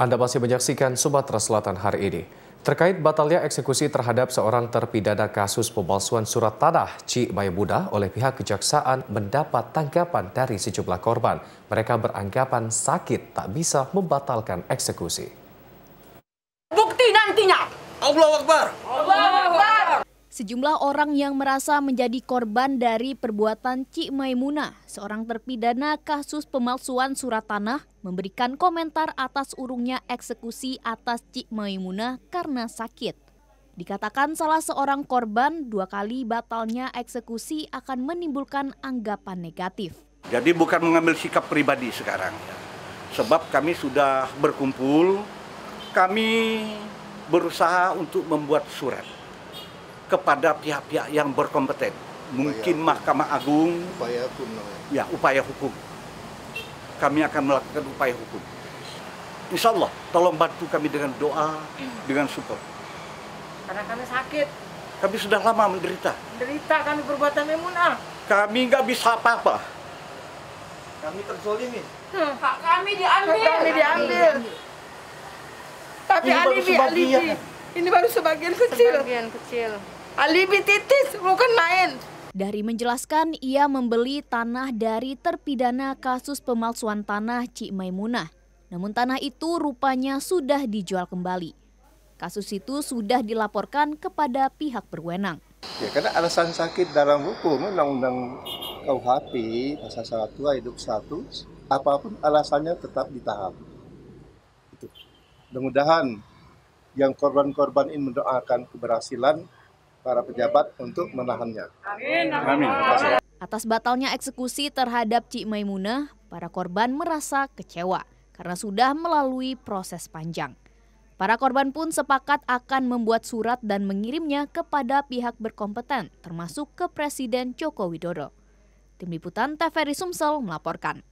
Anda masih menyaksikan Sumatera Selatan hari ini. Terkait batalnya eksekusi terhadap seorang terpidana kasus pemalsuan surat tanah Ci Maymuda oleh pihak kejaksaan mendapat tanggapan dari sejumlah korban. Mereka beranggapan sakit tak bisa membatalkan eksekusi. Bukti nantinya. Allah Akbar. Allah Akbar. Sejumlah orang yang merasa menjadi korban dari perbuatan Cik Maimunah, seorang terpidana kasus pemalsuan surat tanah, memberikan komentar atas urungnya eksekusi atas Cik Maimunah karena sakit. Dikatakan salah seorang korban dua kali batalnya eksekusi akan menimbulkan anggapan negatif. Jadi bukan mengambil sikap pribadi sekarang. Sebab kami sudah berkumpul, kami berusaha untuk membuat surat kepada pihak-pihak yang berkompeten. Mungkin upaya Mahkamah Agung. Upaya hukum. Ya, upaya hukum. Kami akan melakukan upaya hukum. Insya Allah, tolong bantu kami dengan doa, dengan support. Karena kami sakit. Kami sudah lama menderita. Menderita kami perbuatan memunah. Kami nggak bisa apa-apa. Kami terzolimi. Hmm. kami diambil. Hak kami diambil. Tapi ini alibi, alibi. Ini baru sebagian kecil. Sebagian kecil alibi titis bukan main. Dari menjelaskan ia membeli tanah dari terpidana kasus pemalsuan tanah Cik Maimunah. Namun tanah itu rupanya sudah dijual kembali. Kasus itu sudah dilaporkan kepada pihak berwenang. Ya karena alasan sakit dalam hukum Undang-Undang KUHP pasal 1 ayat satu, apapun alasannya tetap ditahan. Mudah-mudahan yang korban-korban ini mendoakan keberhasilan para pejabat untuk menahannya. Amin. Amin. Atas batalnya eksekusi terhadap Cik Maimunah, para korban merasa kecewa karena sudah melalui proses panjang. Para korban pun sepakat akan membuat surat dan mengirimnya kepada pihak berkompeten, termasuk ke Presiden Joko Widodo. Tim Liputan TVRI Sumsel melaporkan.